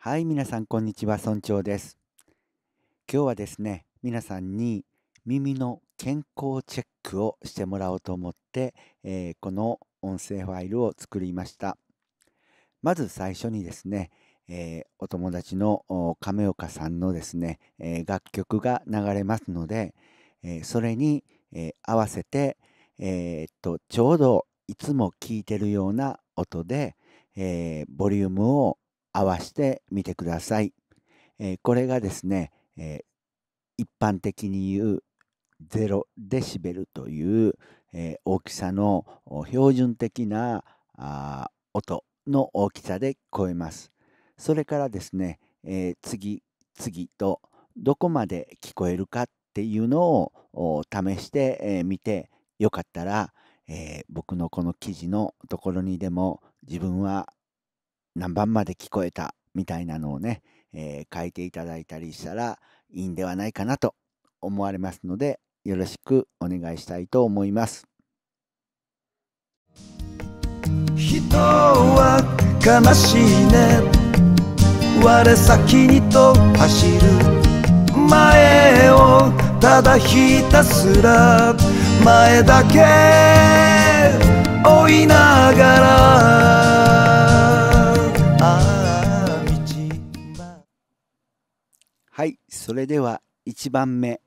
はい、皆さん、こんにちは。村長です。今日はですね、皆さんに耳の健康チェックをしてもらおうと思って、えー、この音声ファイルを作りました。まず最初にですね、えー、お友達の亀岡さんのですね、えー、楽曲が流れますので、えそれに、え合わせて、えっとちょうどいつも聴いてるような音で、えボリュームを合わせてみてください。えー、これがですね、えー、一般的に言う0デシベルという、えー、大きさの標準的なあ音の大きさで聞こえます。それからですね、え次々とどこまで聞こえるかっていうのを試してみてよかったら、え僕のこの記事のところにでも自分は何番まで聞こえたみたいなのをね、えー、書いていただいたりしたらいいんではないかなと思われますのでよろしくお願いしたいと思います。人は悲しいね我先にと走る前をただひたすら前だけ追いながらはいそれでは1番目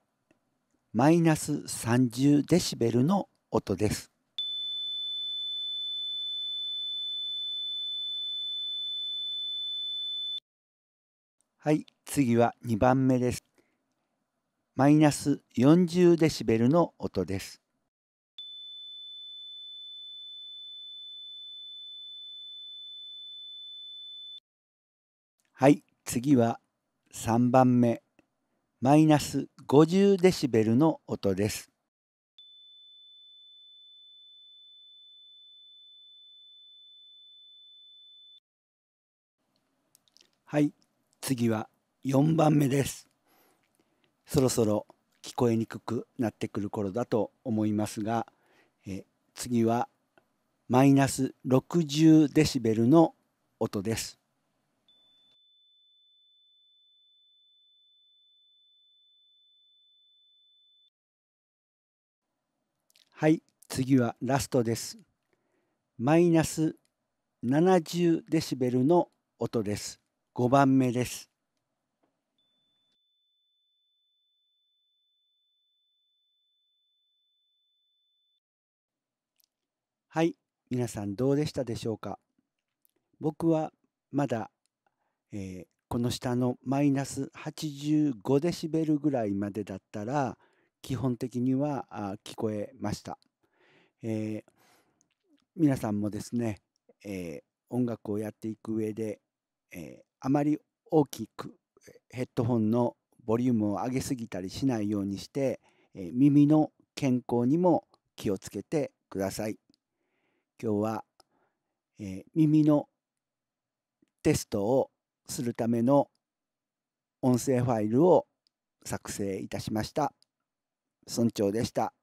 マイナス30デシベルの音ですはい次は2番目ですマイナス40デシベルの音ですはい次は3番目マイナス50デシベルの音です。はい、次は4番目です。そろそろ聞こえにくくなってくる頃だと思いますが、え次はマイナス60デシベルの音です。はい、次はラストです。マイナス70デシベルの音です。5番目です。はい、皆さんどうでしたでしょうか僕はまだ、えー、この下のマイナス85デシベルぐらいまでだったら基本的には聞こえました、えー、皆さんもですね、えー、音楽をやっていく上で、えー、あまり大きくヘッドホンのボリュームを上げすぎたりしないようにして、え耳の健康にも気をつけてください今日は、え耳のテストをするための音声ファイルを作成いたしました。村長でした。